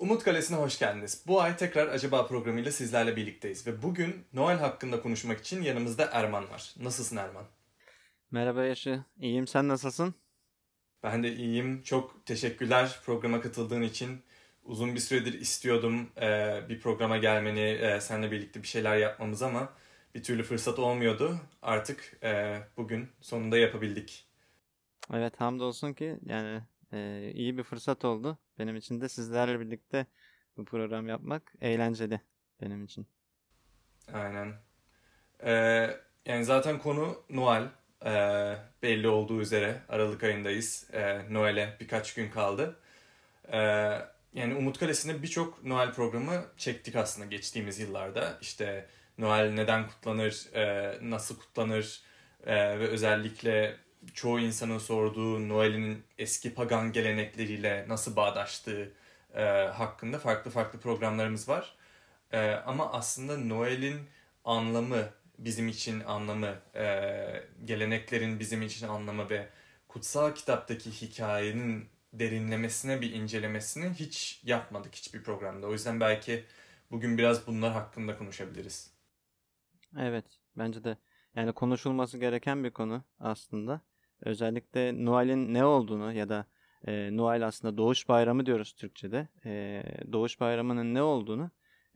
Umut Kalesi'ne hoş geldiniz. Bu ay tekrar Acaba programıyla sizlerle birlikteyiz ve bugün Noel hakkında konuşmak için yanımızda Erman var. Nasılsın Erman? Merhaba Yaşı, iyiyim sen nasılsın? Ben de iyiyim. Çok teşekkürler programa katıldığın için. Uzun bir süredir istiyordum e, bir programa gelmeni, e, seninle birlikte bir şeyler yapmamız ama bir türlü fırsat olmuyordu. Artık e, bugün sonunda yapabildik. Evet hamdolsun ki yani e, iyi bir fırsat oldu. Benim için de sizlerle birlikte bu program yapmak eğlenceli benim için. Aynen. Ee, yani zaten konu Noel. Ee, belli olduğu üzere Aralık ayındayız. Ee, Noel'e birkaç gün kaldı. Ee, yani Umut Kalesi'nde birçok Noel programı çektik aslında geçtiğimiz yıllarda. İşte Noel neden kutlanır, e, nasıl kutlanır e, ve özellikle çoğu insanın sorduğu Noel'in eski pagan gelenekleriyle nasıl bağdaştığı e, hakkında farklı farklı programlarımız var. E, ama aslında Noel'in anlamı bizim için anlamı, e, geleneklerin bizim için anlamı ve kutsal kitaptaki hikayenin derinlemesine bir incelemesini hiç yapmadık hiçbir programda. O yüzden belki bugün biraz bunlar hakkında konuşabiliriz. Evet, bence de. Yani konuşulması gereken bir konu aslında. Özellikle Noel'in ne olduğunu ya da e, Noel aslında doğuş bayramı diyoruz Türkçe'de. E, doğuş bayramının ne olduğunu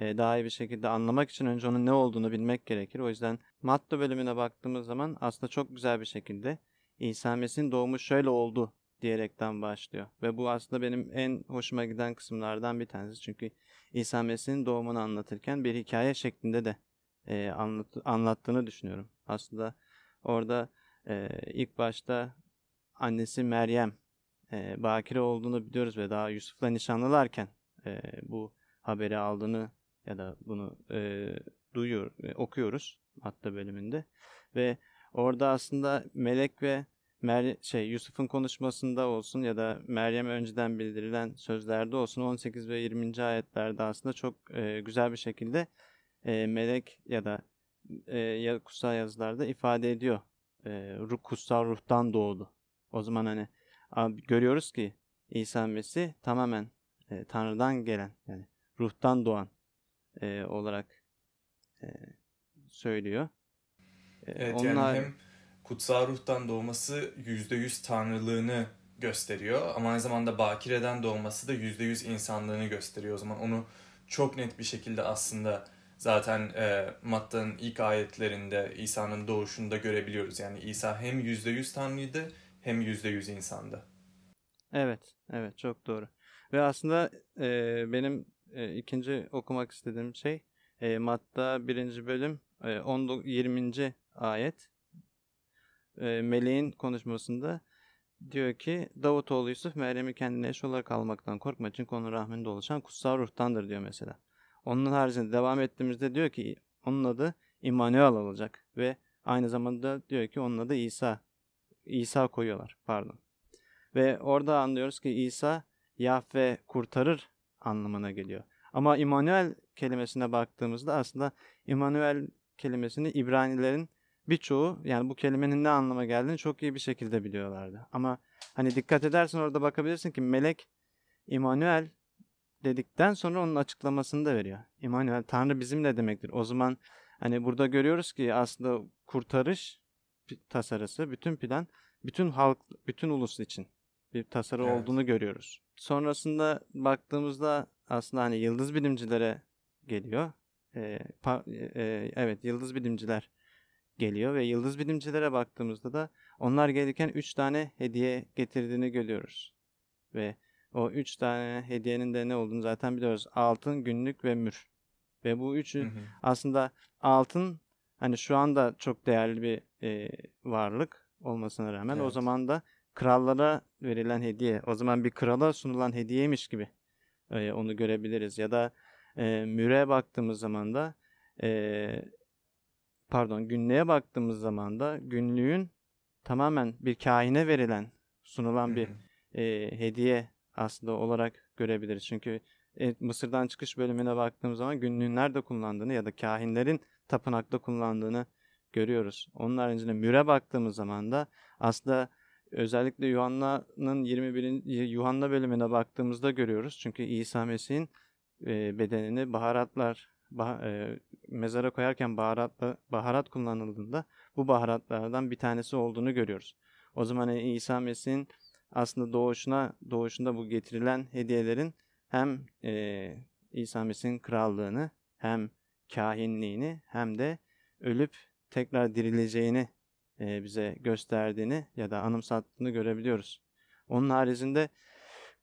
e, daha iyi bir şekilde anlamak için önce onun ne olduğunu bilmek gerekir. O yüzden Matta bölümüne baktığımız zaman aslında çok güzel bir şekilde İsa Mesih'in doğumu şöyle oldu diyerekten başlıyor. Ve bu aslında benim en hoşuma giden kısımlardan bir tanesi. Çünkü İsa Mesih'in doğumunu anlatırken bir hikaye şeklinde de e, anlat, anlattığını düşünüyorum. Aslında orada ee, ilk başta annesi Meryem e, bakire olduğunu biliyoruz ve daha Yusuf'la nişanlılarken e, bu haberi aldığını ya da bunu e, duyuyor, e, okuyoruz hatta bölümünde ve orada aslında melek ve Mer şey Yusuf'un konuşmasında olsun ya da Meryem önceden bildirilen sözlerde olsun 18 ve 20. ayetlerde aslında çok e, güzel bir şekilde e, melek ya da e, kutsal yazılarda ifade ediyor e, ruh, kutsal ruhtan doğdu. O zaman hani abi görüyoruz ki İsa Mesih tamamen e, Tanrı'dan gelen yani ruhtan doğan e, olarak e, söylüyor. E, evet onlar... yani hem kutsal ruhtan doğması %100 tanrılığını gösteriyor ama aynı zamanda bakireden doğması da %100 insanlığını gösteriyor. O zaman onu çok net bir şekilde aslında Zaten e, Matta'nın ilk ayetlerinde İsa'nın doğuşunda görebiliyoruz. Yani İsa hem %100 Tanrı'ydı hem %100 insandı. Evet, evet çok doğru. Ve aslında e, benim e, ikinci okumak istediğim şey e, Matta 1. bölüm e, 10, 20. ayet. E, meleğin konuşmasında diyor ki Davutoğlu Yusuf Meryem'i kendine eş olarak almaktan korkma çünkü onun rahminde oluşan kutsal ruhtandır diyor mesela. Onun haricinde devam ettiğimizde diyor ki onun adı İmanuel olacak ve aynı zamanda diyor ki onun adı İsa. İsa koyuyorlar pardon. Ve orada anlıyoruz ki İsa Yahve kurtarır anlamına geliyor. Ama İmanuel kelimesine baktığımızda aslında İmanuel kelimesini İbranilerin birçoğu yani bu kelimenin ne anlama geldiğini çok iyi bir şekilde biliyorlardı. Ama hani dikkat edersen orada bakabilirsin ki melek İmanuel dedikten sonra onun açıklamasını da veriyor. İmanuel Tanrı bizimle demektir. O zaman hani burada görüyoruz ki aslında kurtarış tasarısı, bütün plan, bütün halk, bütün ulus için bir tasarı evet. olduğunu görüyoruz. Sonrasında baktığımızda aslında hani yıldız bilimcilere geliyor. Ee, pa, e, evet yıldız bilimciler geliyor ve yıldız bilimcilere baktığımızda da onlar gelirken 3 tane hediye getirdiğini görüyoruz. Ve o üç tane hediyenin de ne olduğunu zaten biliyoruz. Altın, günlük ve mür. Ve bu üçü hı hı. aslında altın hani şu anda çok değerli bir e, varlık olmasına rağmen evet. o zaman da krallara verilen hediye. O zaman bir krala sunulan hediyeymiş gibi e, onu görebiliriz. Ya da e, müre baktığımız zaman da e, pardon günlüğe baktığımız zaman da günlüğün tamamen bir kahine verilen sunulan bir e, hediye aslında olarak görebiliriz. Çünkü e, Mısır'dan çıkış bölümüne baktığımız zaman günlüğün nerede kullandığını ya da kahinlerin tapınakta kullandığını görüyoruz. Onun haricinde müre baktığımız zaman da aslında özellikle Yuhanna'nın 21. Yuhanna bölümüne baktığımızda görüyoruz. Çünkü İsa Mesih'in e, bedenini baharatlar bah, e, mezara koyarken baharatla, baharat kullanıldığında bu baharatlardan bir tanesi olduğunu görüyoruz. O zaman İsa Mesih'in aslında doğuşuna doğuşunda bu getirilen hediyelerin hem e, İsa Mesih'in krallığını hem kahinliğini hem de ölüp tekrar dirileceğini e, bize gösterdiğini ya da anımsattığını görebiliyoruz. Onun haricinde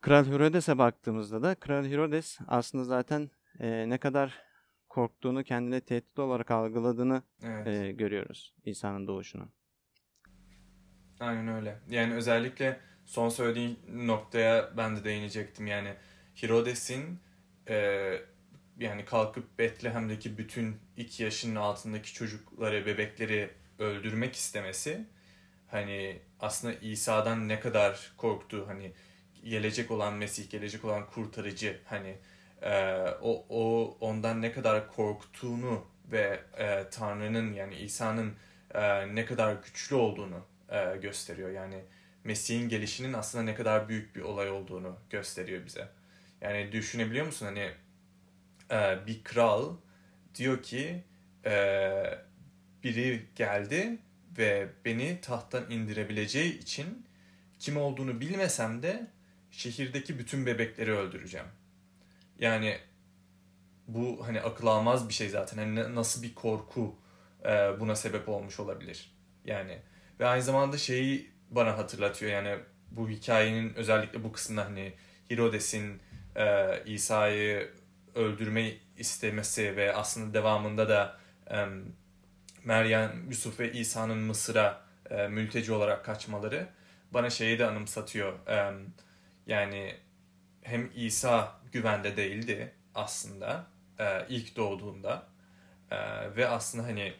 Kral Herodes'e baktığımızda da Kral Herodes aslında zaten e, ne kadar korktuğunu kendine tehdit olarak algıladığını evet. e, görüyoruz İsa'nın doğuşunun. Aynen öyle. Yani özellikle son söylediğin noktaya ben de değinecektim. Yani Herodes'in e, yani kalkıp Betlehem'deki bütün iki yaşının altındaki çocukları, bebekleri öldürmek istemesi hani aslında İsa'dan ne kadar korktu hani gelecek olan Mesih, gelecek olan kurtarıcı hani e, o, o ondan ne kadar korktuğunu ve e, Tanrı'nın yani İsa'nın e, ne kadar güçlü olduğunu e, gösteriyor. Yani Mesih'in gelişinin aslında ne kadar büyük bir olay olduğunu gösteriyor bize. Yani düşünebiliyor musun hani e, bir kral diyor ki e, biri geldi ve beni tahttan indirebileceği için kim olduğunu bilmesem de şehirdeki bütün bebekleri öldüreceğim. Yani bu hani akıl almaz bir şey zaten. Hani nasıl bir korku e, buna sebep olmuş olabilir? Yani ve aynı zamanda şeyi bana hatırlatıyor. Yani bu hikayenin özellikle bu kısmında hani Herodes'in e, İsa'yı öldürme istemesi ve aslında devamında da e, Meryem, Yusuf ve İsa'nın Mısır'a e, mülteci olarak kaçmaları bana şeyi de anımsatıyor. E, yani hem İsa güvende değildi aslında e, ilk doğduğunda e, ve aslında hani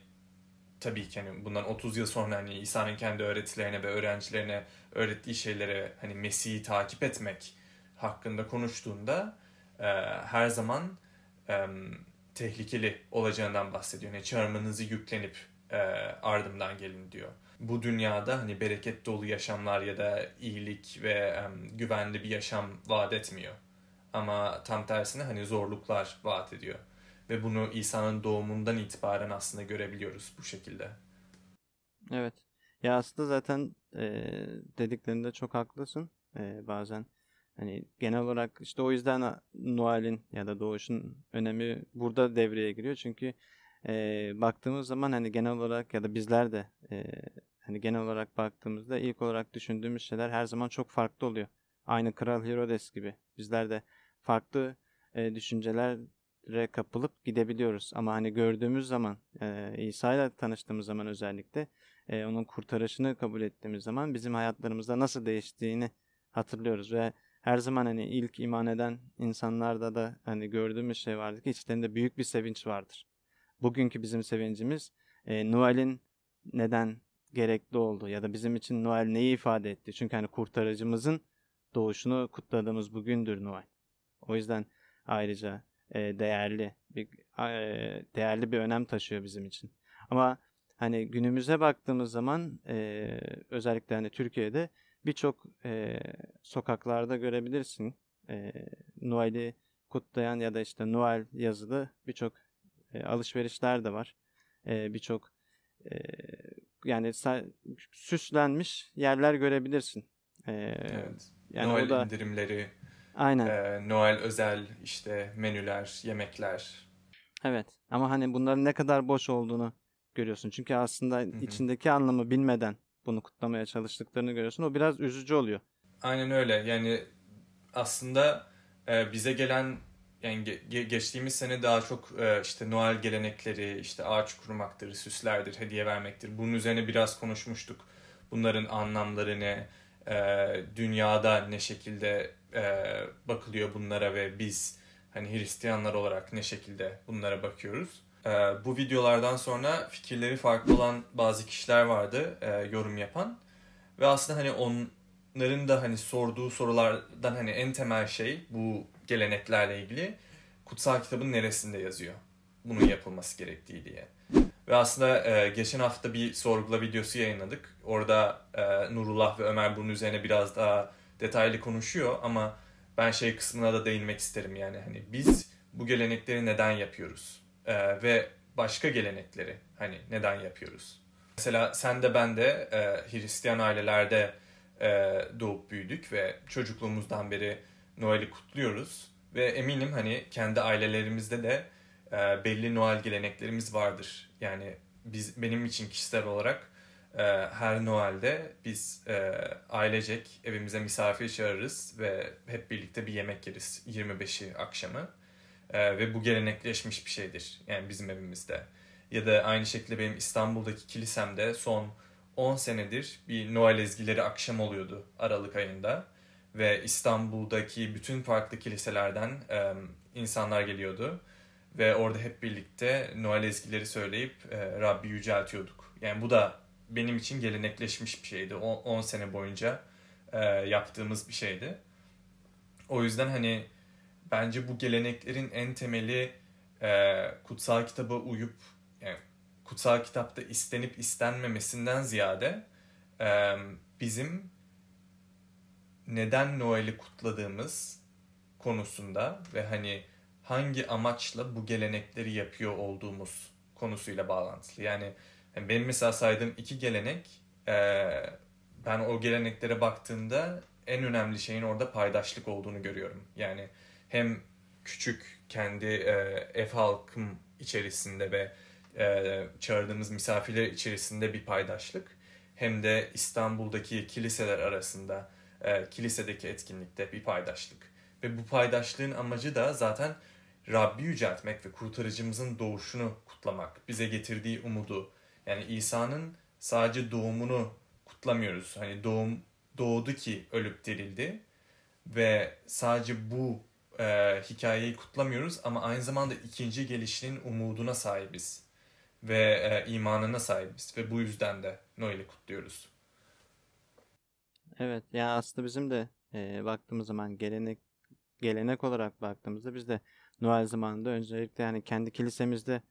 tabii ki hani bundan 30 yıl sonra hani İsa'nın kendi öğretilerine ve öğrencilerine öğrettiği şeylere hani Mesih'i takip etmek hakkında konuştuğunda e, her zaman e, tehlikeli olacağından bahsediyor. hani çağırmanızı yüklenip e, ardımdan gelin diyor. Bu dünyada hani bereket dolu yaşamlar ya da iyilik ve e, güvenli bir yaşam vaat etmiyor. Ama tam tersine hani zorluklar vaat ediyor. Ve bunu İsa'nın doğumundan itibaren aslında görebiliyoruz bu şekilde. Evet. Ya aslında zaten e, dediklerinde çok haklısın. E, bazen hani genel olarak işte o yüzden Noel'in ya da doğuşun önemi burada devreye giriyor. Çünkü e, baktığımız zaman hani genel olarak ya da bizler de e, hani genel olarak baktığımızda ilk olarak düşündüğümüz şeyler her zaman çok farklı oluyor. Aynı Kral Herodes gibi. Bizler de farklı e, düşünceler re kapılıp gidebiliyoruz. Ama hani gördüğümüz zaman e, İsa ile tanıştığımız zaman özellikle e, onun kurtarışını kabul ettiğimiz zaman bizim hayatlarımızda nasıl değiştiğini hatırlıyoruz ve her zaman hani ilk iman eden insanlarda da hani gördüğümüz şey vardı ki içlerinde büyük bir sevinç vardır. Bugünkü bizim sevincimiz e, Noel'in neden gerekli oldu ya da bizim için Noel neyi ifade etti? Çünkü hani kurtarıcımızın doğuşunu kutladığımız bugündür Noel. O yüzden ayrıca e, değerli bir e, değerli bir önem taşıyor bizim için. Ama hani günümüze baktığımız zaman e, özellikle hani Türkiye'de birçok e, sokaklarda görebilirsin e, Noel'i kutlayan ya da işte Noel yazılı birçok e, alışverişler de var. E, birçok e, yani süslenmiş yerler görebilirsin. E, evet. Yani Noel o da, indirimleri Aynen. E, Noel özel işte menüler, yemekler. Evet ama hani bunların ne kadar boş olduğunu görüyorsun. Çünkü aslında Hı-hı. içindeki anlamı bilmeden bunu kutlamaya çalıştıklarını görüyorsun. O biraz üzücü oluyor. Aynen öyle. Yani aslında e, bize gelen yani ge- geçtiğimiz sene daha çok e, işte Noel gelenekleri, işte ağaç kurmaktır, süslerdir, hediye vermektir. Bunun üzerine biraz konuşmuştuk. Bunların anlamları ne, e, dünyada ne şekilde e, bakılıyor bunlara ve biz hani Hristiyanlar olarak ne şekilde bunlara bakıyoruz. E, bu videolardan sonra fikirleri farklı olan bazı kişiler vardı e, yorum yapan ve aslında hani onların da hani sorduğu sorulardan hani en temel şey bu geleneklerle ilgili kutsal kitabın neresinde yazıyor bunun yapılması gerektiği diye. Ve aslında e, geçen hafta bir sorgula videosu yayınladık. Orada e, Nurullah ve Ömer bunun üzerine biraz daha detaylı konuşuyor ama ben şey kısmına da değinmek isterim yani hani biz bu gelenekleri neden yapıyoruz ee, ve başka gelenekleri hani neden yapıyoruz? Mesela sen de ben de e, Hristiyan ailelerde e, doğup büyüdük ve çocukluğumuzdan beri Noel'i kutluyoruz ve eminim hani kendi ailelerimizde de e, belli Noel geleneklerimiz vardır. Yani biz benim için kişisel olarak e, her Noel'de biz e, ailecek evimize misafir çağırırız ve hep birlikte bir yemek yeriz 25'i akşamı. E, ve bu gelenekleşmiş bir şeydir yani bizim evimizde. Ya da aynı şekilde benim İstanbul'daki kilisemde son 10 senedir bir Noel ezgileri akşam oluyordu Aralık ayında. Ve İstanbul'daki bütün farklı kiliselerden e, insanlar geliyordu. Ve orada hep birlikte Noel ezgileri söyleyip e, Rabbi yüceltiyorduk. Yani bu da benim için gelenekleşmiş bir şeydi. 10 sene boyunca e, yaptığımız bir şeydi. O yüzden hani bence bu geleneklerin en temeli e, kutsal kitaba uyup yani kutsal kitapta istenip istenmemesinden ziyade e, bizim neden Noel'i kutladığımız konusunda ve hani hangi amaçla bu gelenekleri yapıyor olduğumuz konusuyla bağlantılı. Yani yani benim mesela saydığım iki gelenek e, ben o geleneklere baktığımda en önemli şeyin orada paydaşlık olduğunu görüyorum. Yani hem küçük kendi e, ev halkım içerisinde ve e, çağırdığımız misafirler içerisinde bir paydaşlık hem de İstanbul'daki kiliseler arasında e, kilisedeki etkinlikte bir paydaşlık. Ve bu paydaşlığın amacı da zaten Rabbi yüceltmek ve kurtarıcımızın doğuşunu kutlamak, bize getirdiği umudu, yani İsa'nın sadece doğumunu kutlamıyoruz. Hani doğum doğdu ki ölüp dirildi ve sadece bu e, hikayeyi kutlamıyoruz ama aynı zamanda ikinci gelişinin umuduna sahibiz ve e, imanına sahibiz ve bu yüzden de Noel'i kutluyoruz. Evet ya aslında bizim de e, baktığımız zaman gelenek gelenek olarak baktığımızda biz de Noel zamanında öncelikle yani kendi kilisemizde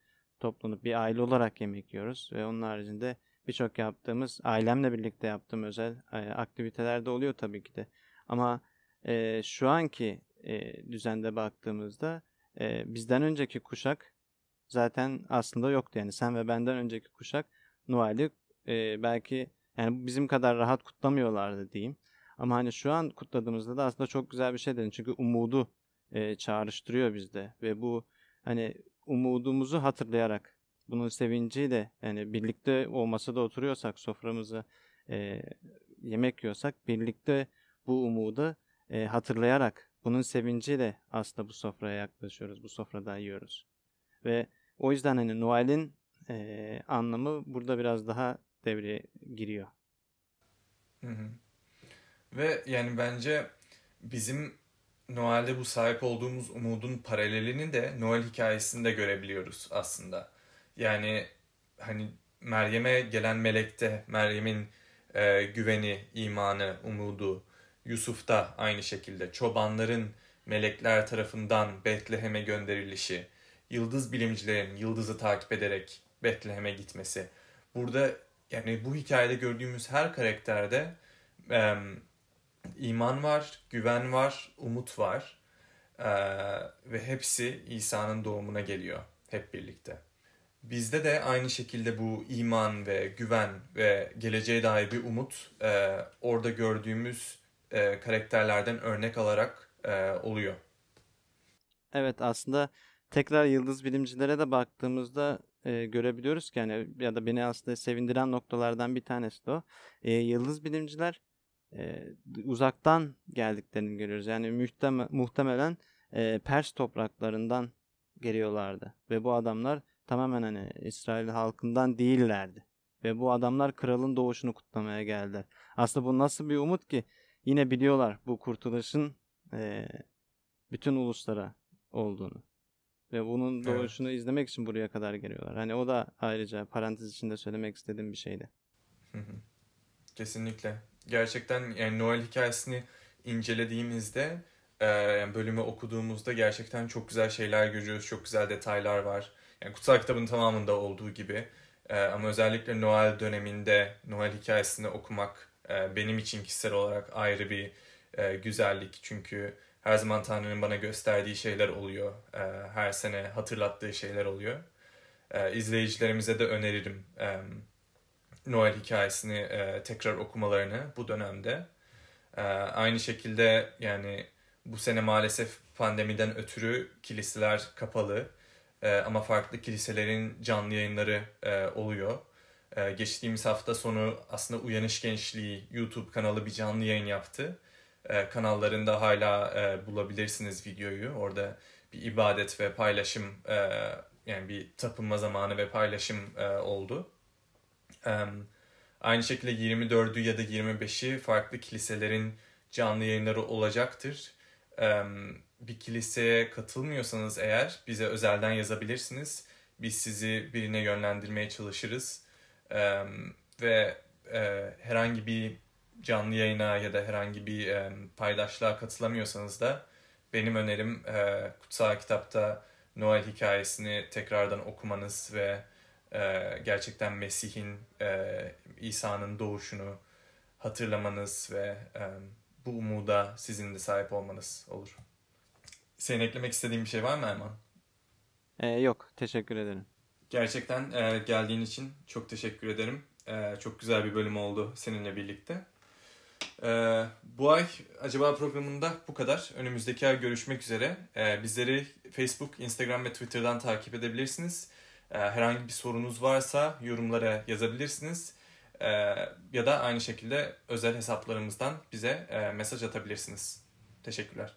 toplanıp bir aile olarak yemek yiyoruz ve onun haricinde birçok yaptığımız ailemle birlikte yaptığım özel e, aktiviteler de oluyor tabii ki de. Ama e, şu anki e, düzende baktığımızda e, bizden önceki kuşak zaten aslında yoktu yani sen ve benden önceki kuşak Noel'i e, belki yani bizim kadar rahat kutlamıyorlardı diyeyim. Ama hani şu an kutladığımızda da aslında çok güzel bir şey dedin. Çünkü umudu e, çağrıştırıyor bizde ve bu hani umudumuzu hatırlayarak bunun sevinci de yani birlikte o masada oturuyorsak soframızı e, yemek yiyorsak birlikte bu umudu e, hatırlayarak bunun sevinci de aslında bu sofraya yaklaşıyoruz. Bu sofrada yiyoruz. Ve o yüzden hani Noel'in e, anlamı burada biraz daha devreye giriyor. Hı hı. Ve yani bence bizim Noel'de bu sahip olduğumuz umudun paralelini de Noel hikayesinde görebiliyoruz aslında. Yani hani Meryem'e gelen melekte Meryem'in e, güveni, imanı, umudu, Yusuf'ta aynı şekilde çobanların melekler tarafından Betlehem'e gönderilişi, yıldız bilimcilerin yıldızı takip ederek Betlehem'e gitmesi. Burada yani bu hikayede gördüğümüz her karakterde e, iman var, güven var, umut var ee, ve hepsi İsa'nın doğumuna geliyor hep birlikte. Bizde de aynı şekilde bu iman ve güven ve geleceğe dair bir umut e, orada gördüğümüz e, karakterlerden örnek alarak e, oluyor. Evet aslında tekrar yıldız bilimcilere de baktığımızda e, görebiliyoruz ki yani ya da beni aslında sevindiren noktalardan bir tanesi de o. E, yıldız bilimciler e, uzaktan geldiklerini görüyoruz. Yani muhtemel, muhtemelen e, Pers topraklarından geliyorlardı ve bu adamlar tamamen hani İsrail halkından değillerdi. Ve bu adamlar kralın doğuşunu kutlamaya geldiler. Aslında bu nasıl bir umut ki yine biliyorlar bu kurtuluşun e, bütün uluslara olduğunu. Ve bunun doğuşunu evet. izlemek için buraya kadar geliyorlar. Hani o da ayrıca parantez içinde söylemek istediğim bir şeydi. Kesinlikle gerçekten yani Noel hikayesini incelediğimizde yani bölümü okuduğumuzda gerçekten çok güzel şeyler görüyoruz. Çok güzel detaylar var. Yani kutsal kitabın tamamında olduğu gibi. ama özellikle Noel döneminde Noel hikayesini okumak benim için kişisel olarak ayrı bir güzellik. Çünkü her zaman Tanrı'nın bana gösterdiği şeyler oluyor. her sene hatırlattığı şeyler oluyor. İzleyicilerimize de öneririm. E, Noel hikayesini e, tekrar okumalarını bu dönemde. E, aynı şekilde yani bu sene maalesef pandemiden ötürü kiliseler kapalı e, ama farklı kiliselerin canlı yayınları e, oluyor. E, geçtiğimiz hafta sonu aslında Uyanış Gençliği YouTube kanalı bir canlı yayın yaptı. E, kanallarında hala e, bulabilirsiniz videoyu. Orada bir ibadet ve paylaşım e, yani bir tapınma zamanı ve paylaşım e, oldu. Aynı şekilde 24'ü ya da 25'i farklı kiliselerin canlı yayınları olacaktır. Bir kiliseye katılmıyorsanız eğer bize özelden yazabilirsiniz. Biz sizi birine yönlendirmeye çalışırız. Ve e, herhangi bir canlı yayına ya da herhangi bir paydaşlığa katılamıyorsanız da benim önerim e, Kutsal Kitap'ta Noel hikayesini tekrardan okumanız ve e, gerçekten Mesih'in, e, İsa'nın doğuşunu hatırlamanız ve e, bu umuda sizin de sahip olmanız olur. Senin eklemek istediğin bir şey var mı Erman? Ee, yok, teşekkür ederim. Gerçekten e, geldiğin için çok teşekkür ederim. E, çok güzel bir bölüm oldu seninle birlikte. E, bu ay acaba programında bu kadar. Önümüzdeki ay görüşmek üzere. E, bizleri Facebook, Instagram ve Twitter'dan takip edebilirsiniz. Ee, herhangi bir sorunuz varsa yorumlara yazabilirsiniz. Ee, ya da aynı şekilde özel hesaplarımızdan bize e, mesaj atabilirsiniz. Teşekkürler.